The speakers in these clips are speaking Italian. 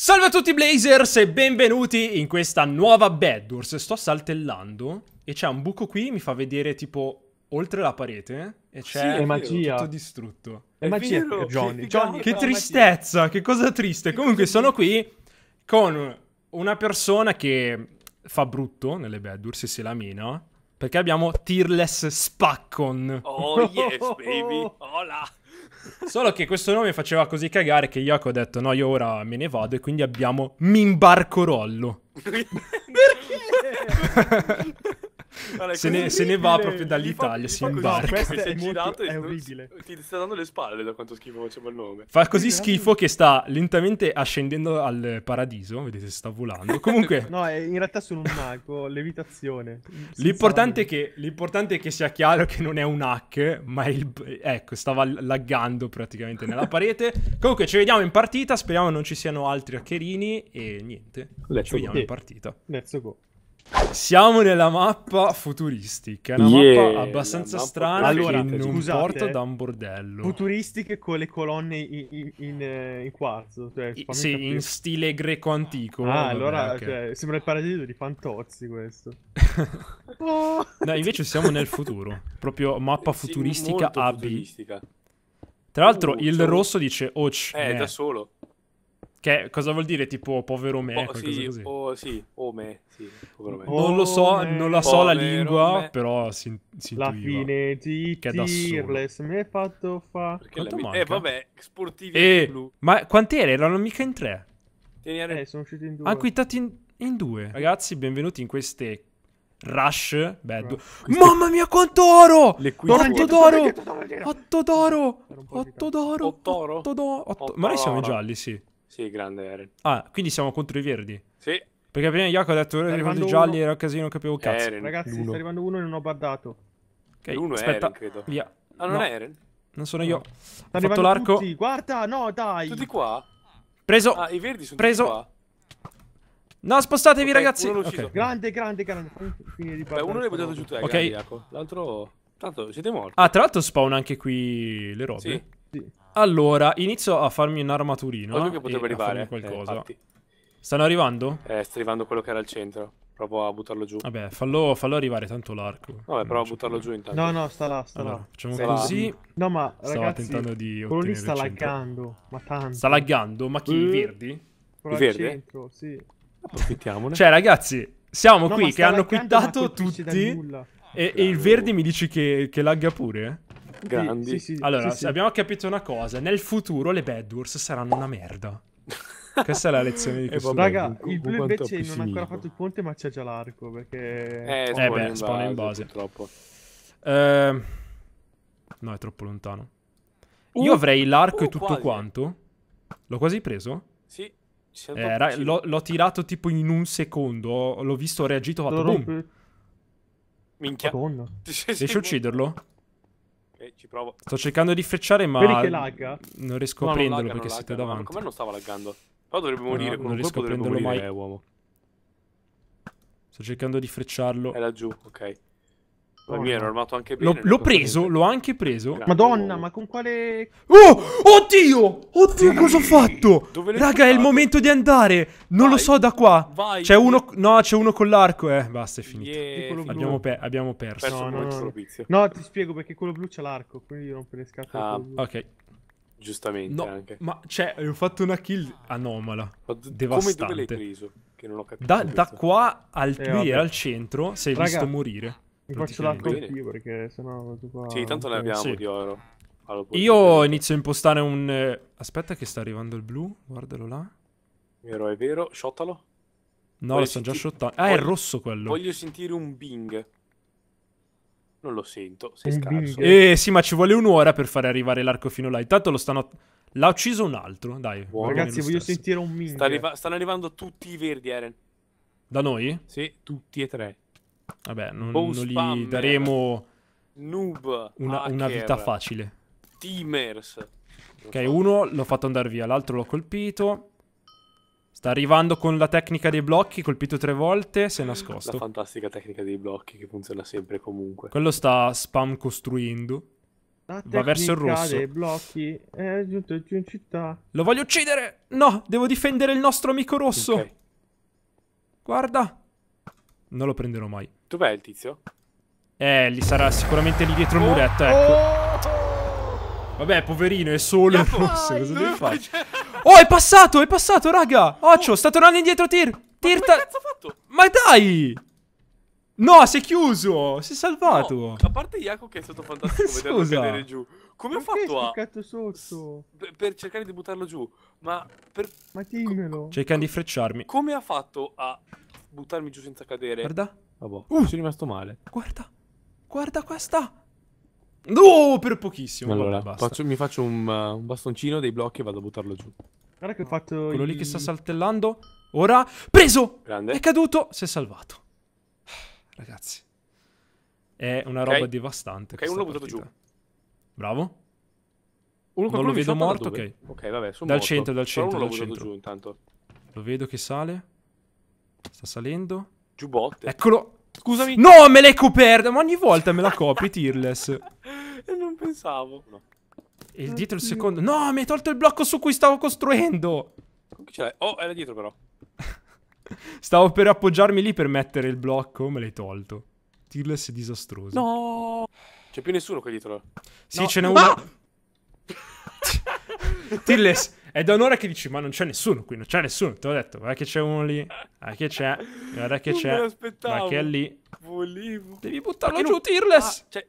Salve a tutti Blazers e benvenuti in questa nuova Bedwars. Sto saltellando e c'è un buco qui, mi fa vedere tipo oltre la parete e c'è sì, magia. tutto distrutto. È, è magia vero, Johnny. Eh, Johnny. Che tristezza, magia. che cosa triste. Comunque sono qui con una persona che fa brutto nelle Bedwars e si lamina. Perché abbiamo Tearless Spaccon. Oh yes baby, hola! Solo che questo nome faceva così cagare che Yoko ha detto no, io ora me ne vado e quindi abbiamo Mimbarco Rollo. Perché? è se, ne, se, ne, va proprio dall'Italia, si imbarca. Questo è, girato è orribile. Ti sta dando le spalle da quanto schifo faceva il nome. Fa così schifo che sta lentamente ascendendo al paradiso, vedete sta volando. Comunque... no, in realtà sono un mago, levitazione. L'importante è, che, l'importante è, che, sia chiaro che non è un hack, ma il, ecco, stava laggando praticamente nella parete. Comunque ci vediamo in partita, speriamo non ci siano altri hackerini e niente. Let's ci vediamo go. in partita. Let's go. Siamo nella mappa futuristica, è una yeah, mappa abbastanza mappa strana allora, che non scusate, porta da un bordello. Futuristic con le colonne in, in, eh, in, quarzo, cioè, sì, capire. in stile greco-antico. Ah, no? allora okay. cioè, sembra il paradiso di Fantozzi questo. Oh. No, invece siamo nel futuro, proprio mappa futuristica sì, AB. Futuristica. Tra l'altro uh, il cioè... rosso dice Och. Eh, da solo. Che cosa vuol dire tipo povero me? Oh, sì, oh, sì, oh me, sì, povero me. Non lo so, non la so la lingua, me. però si, si La fine di che Tirles mi hai fatto fa... Quanto la... Eh vabbè, sportivi eh, blu. Ma quant'era? Erano mica in tre? Tieni Eh, sono usciti in due. Ah, quittati in, in due. Ragazzi, benvenuti in queste Rush, beh, no. mamma mia quanto oro! Quanto d'oro! 8 d'oro! 8 d'oro! 8 d'oro! Ma noi siamo gialli, sì. Sì, grande Eren. Ah, quindi siamo contro i verdi? Sì. Perché prima Iaco ha detto che erano i gialli, uno. era casino, non capivo cazzo. Eren. Ragazzi, L'uno. sta arrivando uno e non ho baddato. Ok, L'uno aspetta. Eren, credo. Via. Ah, non no. è Eren? Non sono io. Sta ho fatto l'arco. Tutti. Guarda, no, dai. Tutti qua? Preso. Ah, i verdi sono Preso. tutti qua. No, spostatevi, okay, ragazzi. Okay. Grande, grande, grande. Beh, uno l'hai buttato giù te, ok. L'altro... Tanto siete morti. Ah, tra l'altro spawn anche qui le robe. Sì. Allora, inizio a farmi un armaturino. Quello che potrebbe arrivare. Qualcosa. Eh, Stanno arrivando? Eh, sta arrivando quello che era al centro. Provo a buttarlo giù. Vabbè, fallo, fallo arrivare tanto l'arco. Vabbè, provo a buttarlo giù intanto. No, no, sta là, sta allora, là. Facciamo sta così. No, ma Stava ragazzi, tentando di quello lì sta laggando, ma tanto. Sta laggando, ma chi? I verdi? I verdi? Centro, sì. Approfittiamone. Cioè, ragazzi, siamo no, qui che hanno quittato tutti. E, e, il verde mi dici che, che lagga pure? Eh? grandi. Sì, sì, sì, allora, abbiamo capito una cosa: nel futuro le Bedwars saranno una merda. Questa è la lezione di questo. Eh, raga, il blu invece non ha ancora fatto il ponte, ma c'è già l'arco. Perché. Eh, eh beh, spawn in base. Purtroppo. Eh, no, è troppo lontano. Uh, Io avrei l'arco uh, e tutto quasi. quanto. L'ho quasi preso? Sì. Eh, ra- l'ho, l'ho, tirato tipo in un secondo. L'ho visto, ho reagito, ho fatto boom. Minchia. Riesci a ucciderlo? ci provo. Sto cercando di frecciare, ma. che lagga? Non riesco no, a prenderlo lagga, perché siete davanti. Ma come non stava laggando? Però dovrebbe morire. No, non riesco a prenderlo morire, mai. Eh, uomo. Sto cercando di frecciarlo. È laggiù, ok. Ma mi ero armato anche bene. L'ho ecco, preso, l'ho anche preso. Grande Madonna, ma con quale... Oh, oddio! Oddio, cosa ho fatto? Raga, è il momento di andare. Non vai. lo so da qua. C'è uno... No, c'è uno con l'arco. Eh, basta, è finito. Yeah, abbiamo, pe abbiamo, perso. perso no, no, no. no, ti spiego perché quello blu c'ha l'arco, quindi non per le scatole. Ah, ok. Giustamente no, anche. Ma cioè, ho fatto una kill anomala. Ma devastante. Come dove l'hai preso? Che non ho capito. Da, da qua al... Eh, lui era al centro, sei Raga, visto morire. Mi faccio l'acqua anch'io perché sennò qua... Sì, tanto ne abbiamo sì. di oro. Allora, Io inizio a impostare un... Eh, aspetta che sta arrivando il blu, guardalo là. Vero, è vero, sciottalo. No, lo sto già sciottando. Ah, Voglio... è rosso quello. Voglio sentire un bing. Non lo sento, sei un scarso. Bing. Eh sì, ma ci vuole un'ora per fare arrivare l'arco fino là. Intanto lo stanno... L'ha ucciso un altro, dai. Wow. Ragazzi, voglio sentire un bing. Sta arriva... Stanno arrivando tutti i verdi, Eren. Da noi? Sì, tutti e tre. Vabbè, non, non gli daremo noob, una, una vita facile. Teamers. Ok, uno l'ho fatto andare via, l'altro l'ho colpito. Sta arrivando con la tecnica dei blocchi, colpito tre volte, si è nascosto. La fantastica tecnica dei blocchi che funziona sempre comunque. Quello sta spam costruendo. La Va verso il rosso. dei blocchi è giunto giù in città. Lo voglio uccidere! No, devo difendere il nostro amico rosso. Okay. Guarda. Non lo prenderò mai. Dov'è il tizio? Eh, lì sarà sicuramente lì dietro il oh, muretto, ecco. Oh! Vabbè, poverino, è solo Forse, cosa devi fare? Cioè oh, è passato, è passato, raga! Occio, oh. sta tornando indietro Tir! Tir ma, fatto? ma dai! No, si è chiuso! Si è salvato! No, a parte Iaco che è stato fantastico vederlo cadere giù. Come ha fatto a... sotto? Per, per, cercare di buttarlo giù. Ma per... Ma dimmelo. Cercando di frecciarmi. Come ha fatto a buttarmi giù senza cadere? Guarda. Vabbè, uh! sono rimasto male. Guarda, guarda questa. No, oh, per pochissimo. Allora, Vabbè, faccio, mi faccio un, uh, un, bastoncino dei blocchi e vado a buttarlo giù. Guarda che ho fatto Quello il... lì che sta saltellando. Ora, preso! Grande. È caduto, si è salvato. Ragazzi. È una roba okay. devastante Ok, uno l'ho buttato giù. Bravo. Uno non lo vedo morto, ok. Ok, vabbè, sono Dal morto. centro, dal centro, dal centro. Giù, lo vedo che sale. Sta salendo. Giubbotte. Eccolo. Scusami. No, me l'hai coperta, ma ogni volta me la copi, Tirless. non pensavo. No. E il dietro il secondo. No, mi hai tolto il blocco su cui stavo costruendo. Oh, era dietro però. stavo per appoggiarmi lì per mettere il blocco, me l'hai tolto. Tearless è disastroso. No. C'è più nessuno qui dietro. Sì, no. ce n'è uno. Ah! Tirless, è da un'ora che dici, ma non c'è nessuno qui, non c'è nessuno. Te l'ho detto, guarda che c'è uno lì, guarda che c'è, guarda che non c'è, guarda che è lì. Volevo. Devi buttarlo giù, non... Tirless. Ah, cioè,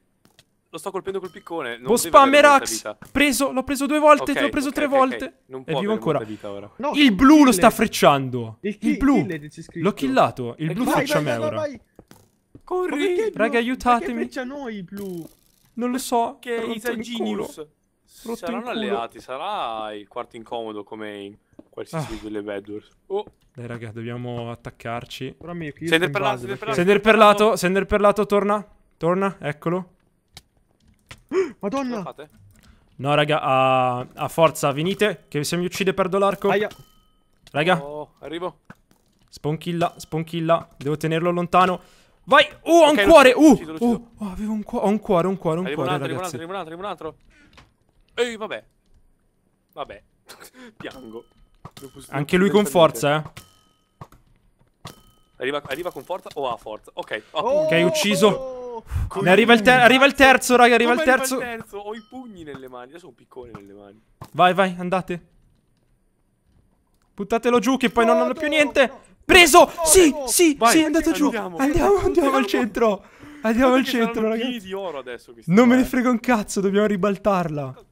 lo sto colpendo col piccone. Non Lo spammerax. Preso, l'ho preso due volte, okay, l'ho preso okay, tre okay, volte. Non può è vivo ancora. No, il blu lo sta frecciando. Il, blu. L'ho killato. Il blu vai, freccia vai, Meura. Vai, Corri. Raga, aiutatemi. Perché freccia noi, blu? Non lo so. Che è Genius. Rotto Saranno alleati, sarà il quarto incomodo come in qualsiasi ah. delle Bedwars. Oh. Dai raga, dobbiamo attaccarci. Sender per, lato, perché... sender per lato, sender per lato, torna. Torna, eccolo. Madonna! No raga, a, a, forza, venite, che se mi uccide perdo l'arco. Aia. Raga. Oh, arrivo. Sponchilla, sponchilla, devo tenerlo lontano. Vai! Oh, ho okay, un cuore! Lo uccido, uccido. Uh, avevo un cuore, ho un cuore, un cuore, un arrivo cuore, un altro, ragazzi. Arrivo un altro, arrivo un altro, arrivo un altro. Ehi, vabbè. Vabbè. Piango. Anche lui con forza, eh. Arriva, arriva, con forza o ha forza? Ok. Oh, oh, ok, ucciso. Oh, ne arriva il, arriva il, terzo, raga, arriva il terzo. Arriva il terzo. Ho i pugni nelle mani. Adesso ho un piccone nelle mani. Vai, vai, andate. Buttatelo giù che poi non hanno più niente. No, no. Preso! sì, sì, vai, sì, andato giù. Andiamo, andiamo, al centro. Andiamo al centro, ragazzi. Non me ne frega un cazzo, dobbiamo ribaltarla.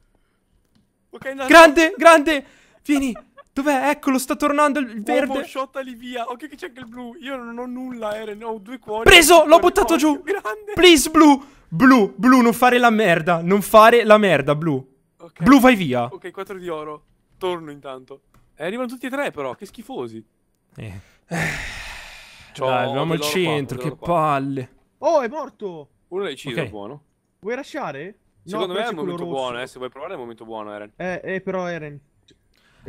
Ok, grande, grande. Vieni. Dov'è? Eccolo, sta tornando il verde. Uovo, shottali via. Ok, che c'è anche il blu. Io non ho nulla, Eren. Ho due cuori. Preso, l'ho buttato cuori. giù. Grande. Please, blu. Blu, blu, non fare la merda. Non fare la merda, blu. Okay. Blu, vai via. Ok, quattro di oro. Torno intanto. Eh, arrivano tutti e tre, però. Che schifosi. Eh. Ciao. Dai, abbiamo il centro. Qua, che palle. Oh, è morto. Uno l'hai ucciso, okay. buono. Vuoi lasciare? Secondo me è un momento rosso. buono, eh. Se vuoi provare è un momento buono, Eren. Eh, eh però Eren...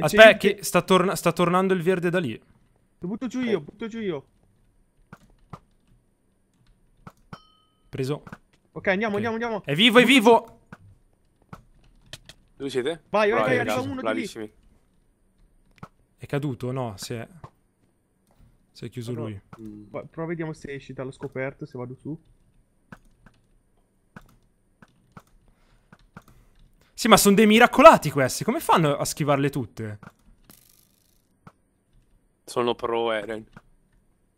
Aspetta, che sta, torna sta, tornando il verde da lì. Lo butto giù io, butto giù io. Preso. Ok, andiamo, okay. andiamo, andiamo. È vivo, è vivo! Dove siete? Vai, vai, vai, arriva uno Bravissimi. di lì. È caduto? No, si è... Si è chiuso allora, lui. Prova, vediamo se esci dallo scoperto, se vado su. Sì, ma sono dei miracolati questi. Come fanno a schivarle tutte? Sono pro, Eren.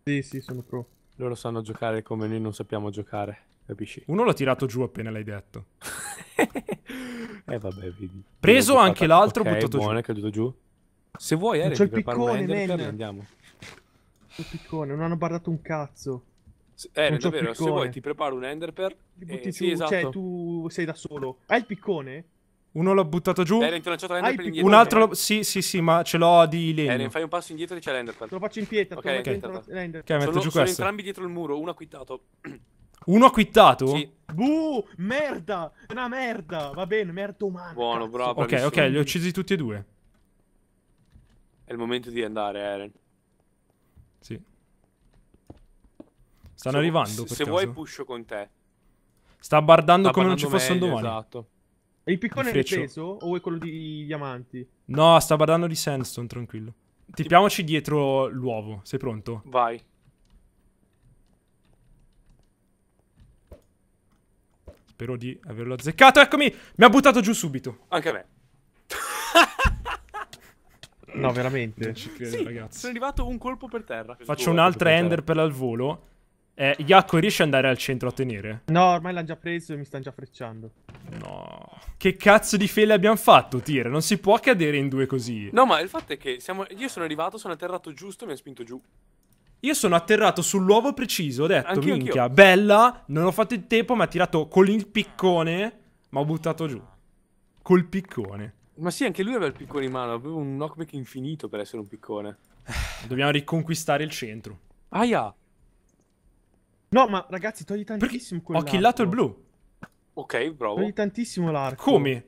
Sì, sì, sono pro. Loro sanno giocare come noi non sappiamo giocare, capisci? Uno l'ha tirato giù appena l'hai detto. eh vabbè, vedi. Preso anche l'altro, okay, buttato buone, giù. caduto giù. Se vuoi, Eren, c'è il piccone, man. Andiamo. Il piccone, non hanno barrato un cazzo. Eren, davvero, se vuoi ti preparo un enderper. Li eh, butti e... giù, sì, cioè, esatto. cioè tu sei da solo. Hai il piccone? Uno l'ho buttato giù. Un diciamo. altro lo... Sì, sì, sì, ma ce l'ho di legno. Eren, fai un passo indietro e c'è l'ender. Te lo faccio in pietra. Ok, okay. Dentro Okay, metto sono, giù sono questo. entrambi dietro il muro, uno ha quittato. Uno ha quittato? Sì. Buh, merda, una merda. Va bene, merda umana. Buono, bravo. Ok, ok, li ho uccisi tutti e due. È il momento di andare, Eren. Sì. Stanno se, arrivando, Se, se vuoi pusho con te. Sta bardando Sta come non ci fosse un domani. Esatto. E il piccone è peso o è quello di diamanti? No, sta parlando di sandstone, tranquillo. Tipiamoci dietro l'uovo, sei pronto? Vai. Spero di averlo azzeccato, eccomi! Mi ha buttato giù subito. Anche a me. no, veramente. Non ci credo, sì, ragazzi. Sono arrivato un colpo per terra. Faccio un'altra ender per al volo. Eh, Iacco, riesci ad andare al centro a tenere? No, ormai l'hanno già preso e mi stanno già frecciando. No, che cazzo di fele abbiamo fatto, Tir? Non si può cadere in due così. No, ma il fatto è che siamo... io sono arrivato, sono atterrato giusto e mi ha spinto giù. Io sono atterrato sull'uovo preciso, ho detto, anch'io, minchia, anch'io. bella, non ho fatto il tempo, mi ha tirato con il piccone, ma ho buttato giù. Col piccone. Ma sì, anche lui aveva il piccone in mano, aveva un knockback infinito per essere un piccone. Dobbiamo riconquistare il centro. Aia! No, ma ragazzi, togli tantissimo Perché Ho killato il blu. Ok, bravo. Togli tantissimo l'arco. Come?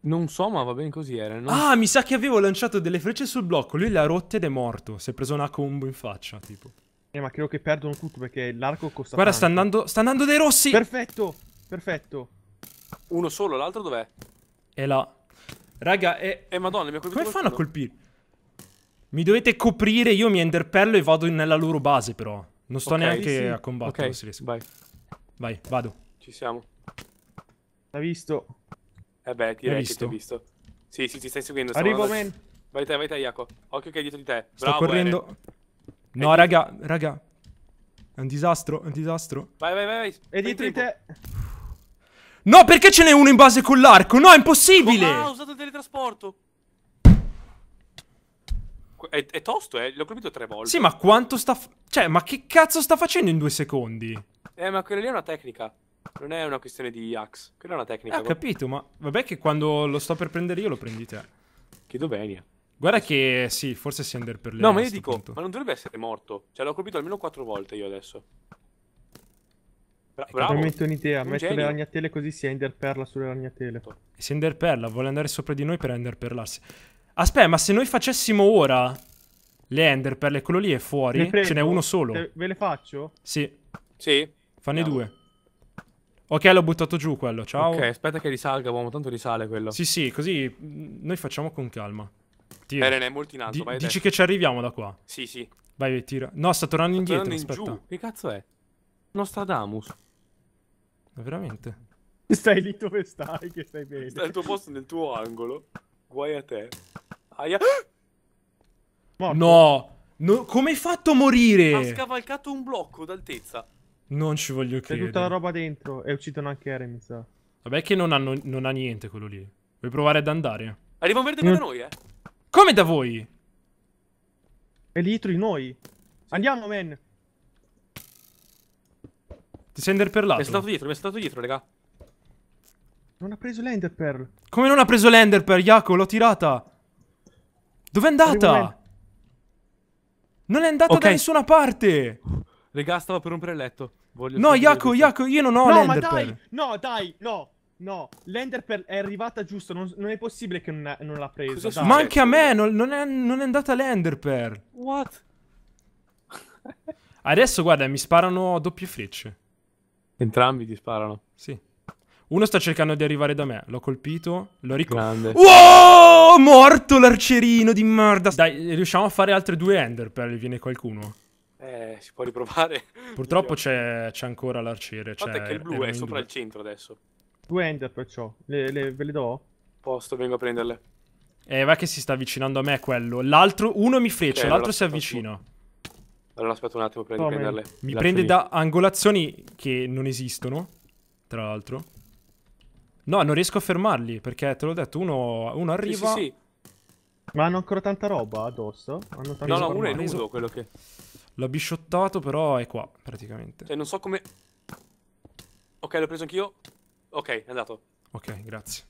Non so, ma va bene così era. Non... Ah, mi sa che avevo lanciato delle frecce sul blocco. Lui le ha rotte ed è morto. Si è preso una combo in faccia, tipo. Eh, ma credo che perdono tutto perché l'arco costa Guarda, tanto. sta andando, sta andando dei rossi! Perfetto, perfetto. Uno solo, l'altro dov'è? È là. Raga, è... Eh, madonna, mi ha colpito Come fanno a colpire? Mi dovete coprire, io mi enderpello e vado nella loro base, però. Non sto okay, neanche sì. a combattere, Ok, vai. Vai, vado. Ci siamo. T'ha visto? Eh beh, direi visto? che ti ho visto. Sì, sì, ti stai seguendo. Arrivo, andando... man. Vai te, vai te, Iaco. Occhio che è dietro di te. Sto Bravo, correndo. Ere. No, è raga, dietro. raga. È un disastro, è un disastro. Vai, vai, vai. vai. È dietro di te. No, perché ce n'è uno in base con l'arco? No, è impossibile. No, oh, usato il teletrasporto. È, è tosto, eh. L'ho colpito tre volte. Sì, ma quanto sta... Cioè, ma che cazzo sta facendo in due secondi? Eh, ma quella lì è una tecnica. Non è una questione di axe, quella è una tecnica. Eh, ho capito, ma vabbè che quando lo sto per prendere io lo prendi te. Che dovenia. Guarda che sì, forse si under per le No, ma io dico, punto. ma non dovrebbe essere morto. Cioè l'ho colpito almeno quattro volte io adesso. Bra- eh, bravo. metto un'idea, un metto genio. le ragnatele così si enderperla sulle ragnatele. Certo. E si enderperla, vuole andare sopra di noi per enderperlarsi. Aspetta, ma se noi facessimo ora le enderperle, quello lì è fuori, ce n'è uno solo. Te, ve le faccio? Sì. Sì. Fanne no. due. Ok, l'ho buttato giù quello, ciao. Ok, aspetta che risalga, uomo, tanto risale quello. Sì, sì, così mm, noi facciamo con calma. Tira. Eren è molto in alto, Di vai Dici adesso. che ci arriviamo da qua? Sì, sì. Vai, vai, tira. No, sta tornando sta indietro, tornando aspetta. In che cazzo è? Nostradamus. Ma veramente? Stai lì dove stai, che stai bene. Stai al tuo posto, nel tuo angolo. Guai a te. Aia. No! no! Come hai fatto a morire? Ha scavalcato un blocco d'altezza. Non ci voglio credere. C'è tutta la roba dentro e uccidono anche Eren, mi sa. Vabbè che non, hanno, non ha niente quello lì. Vuoi provare ad andare? Arriva un verde mm. da noi, eh. Come da voi? È dietro di noi. Andiamo, man. Ti sei enderperlato? Mi è stato dietro, mi è stato dietro, raga. Non ha preso l'ender pearl. Come non ha preso l'ender pearl, Jaco? L'ho tirata. Dov'è andata? Non è andata okay. da nessuna parte. Regà, stavo per rompere il letto. Voglio no, Yaku, Yaku, io non ho no, l'enderpearl. No, ma dai, no, dai, no. No, l'enderpearl è arrivata giusto, non, non, è possibile che non, non l'ha presa. Ma anche a me, non, non è, non è andata l'enderpearl. What? Adesso, guarda, mi sparano doppie frecce. Entrambi ti sparano? Sì. Uno sta cercando di arrivare da me. L'ho colpito. L'ho ricordato. Wow! Morto l'arcerino di merda. Dai, riusciamo a fare altre due ender per viene qualcuno. Eh, si può riprovare. Purtroppo c'è, c'è, ancora l'arciere. Il fatto è che il blu è sopra il centro adesso. Due ender perciò. Le, le, ve le do? Posto, vengo a prenderle. Eh, va che si sta avvicinando a me quello. L'altro, uno mi freccia, okay, l'altro si avvicina. Allora aspetta un attimo per oh, prenderle. Mi L'azioni. prende da angolazioni che non esistono, tra l'altro. No, non riesco a fermarli, perché te l'ho detto, uno, uno arriva... Sì, sì, sì. Ma hanno ancora tanta roba addosso? no, no, uno è nudo quello che... L'ho bisciottato, però è qua, praticamente. Cioè, non so come... Ok, l'ho preso anch'io. Ok, è andato. Ok, grazie.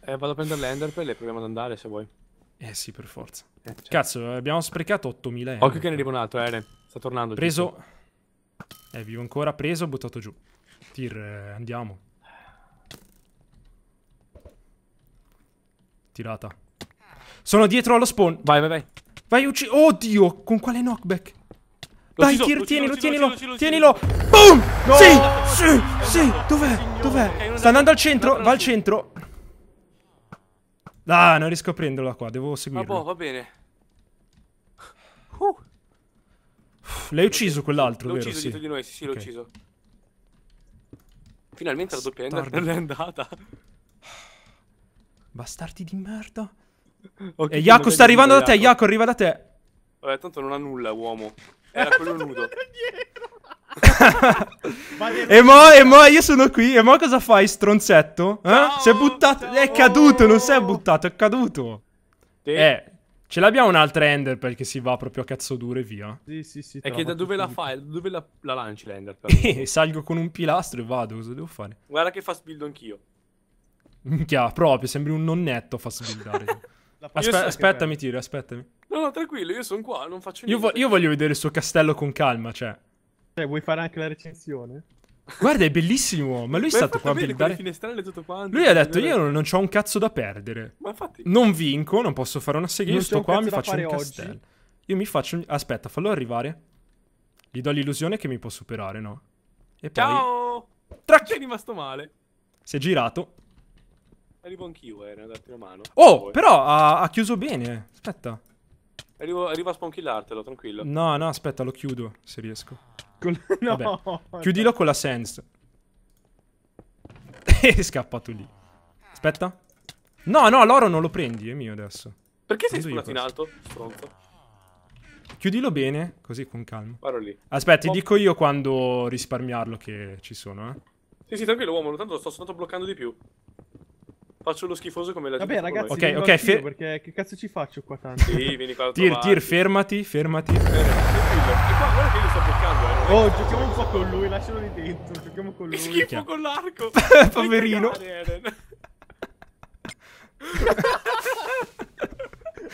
Eh, vado a prendere l'ender e proviamo ad andare, se vuoi. Eh sì, per forza. Eh, cioè. Cazzo, abbiamo sprecato 8000 euro. Occhio che ne arriva un altro, Eren. Sta tornando. Preso. Tipo. Eh, è vivo ancora, preso, buttato giù. Tir, eh, andiamo. Tirata. Sono dietro allo spawn. Vai, vai, vai. Vai, uccidi. Oddio, con quale knockback? Dai, tienilo, tienilo, tienilo, tienilo. Boom! Sì, sì, sì. Dov'è? Dov'è? Sta andando al centro? Va al centro. Ah, non riesco a prenderla qua, devo seguirla. Vabbè, va bene. Uh. L'hai ucciso quell'altro, vero? L'ho ucciso dietro di noi, sì, sì, l'ho ucciso. Finalmente la doppia ender non è andata. Bastardi di merda. e eh, Jaco sta arrivando da te, Jaco arriva da te. Vabbè, tanto non ha nulla, uomo. Era quello nudo. e mo, e mo, io sono qui. E mo cosa fai, stronzetto? Eh? si è buttato. Ciao. È caduto, non si è buttato, è caduto. Sì. Eh, ce l'abbiamo un'altra ender perché si va proprio a cazzo duro e via. Sì, sì, sì. È che da dove la fai? Da dove la, la lanci l'ender? Eh, salgo con un pilastro e vado. Cosa devo fare? Guarda che fast build anch'io. Minchia, proprio, sembri un nonnetto a fast buildare. Aspe aspettami, Tiro, aspettami. No, no, tranquillo, io sono qua, non faccio niente. Io, vo io voglio vedere il suo castello con calma, cioè. Cioè, vuoi fare anche la recensione? Guarda, è bellissimo, ma lui è stato qua a buildare... finestrelle tutto quanto. Lui ha detto, io non, non ho un cazzo da perdere. Ma infatti... Non vinco, non posso fare una seghia, io sto qua, mi faccio un castello. Oggi. Io mi faccio un... Aspetta, fallo arrivare. Gli do l'illusione che mi può superare, no? E poi... Ciao! Trac- Sei rimasto male. Si è girato. Arrivo anch'io, eh, a darti mano. Oh, Poi. però ha, ha, chiuso bene. Aspetta. Arrivo, arrivo a spawnillartelo, tranquillo. No, no, aspetta, lo chiudo, se riesco. Con... No, Vabbè. Chiudilo con la sense. E scappato lì. Aspetta. No, no, l'oro non lo prendi, è mio adesso. Perché sei spulato in alto, Pronto. Chiudilo bene, così con calma. Vado lì. Aspetta, ti oh. dico io quando risparmiarlo che ci sono, eh. Sì, sì, tranquillo, uomo, tanto sto soltanto bloccando di più. Faccio lo schifoso come la Vabbè, ragazzi, ok, ok, fer- perché che cazzo ci faccio qua tanto? Sì, vieni qua. Tir, tir, fermati, fermati. Eh, e qua, guarda che io sto beccando. Eh, oh, giochiamo un po' con lui, lascialo lì dentro. Giochiamo con lui. Schifo con l'arco. Poverino.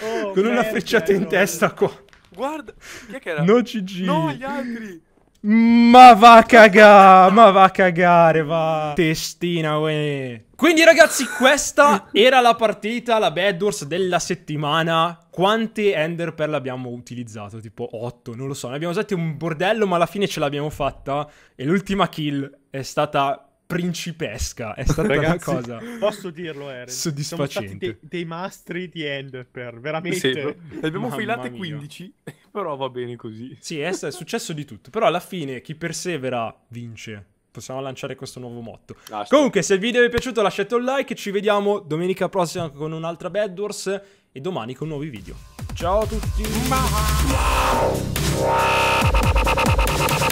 oh, con una frecciata in testa qua. Guarda, chi è che era? No, GG. No, gli altri. Ma va a cagare, ma va a cagare, va. Testina, uè. Quindi ragazzi, questa era la partita, la Bedwars della settimana. Quante Ender Pearl abbiamo utilizzato? Tipo 8, non lo so. Ne abbiamo usati un bordello, ma alla fine ce l'abbiamo fatta. E l'ultima kill è stata principesca. È stata Ragazzi, una cosa. Posso dirlo, Eren? Soddisfacente. Dei, dei, mastri di Ender veramente. Sì, abbiamo filate 15, però va bene così. Sì, è, è successo di tutto. Però alla fine chi persevera vince possiamo lanciare questo nuovo motto. Ah, Comunque, se il video vi è piaciuto, lasciate un like. Ci vediamo domenica prossima con un'altra Bad Wars e domani con nuovi video. Ciao a tutti!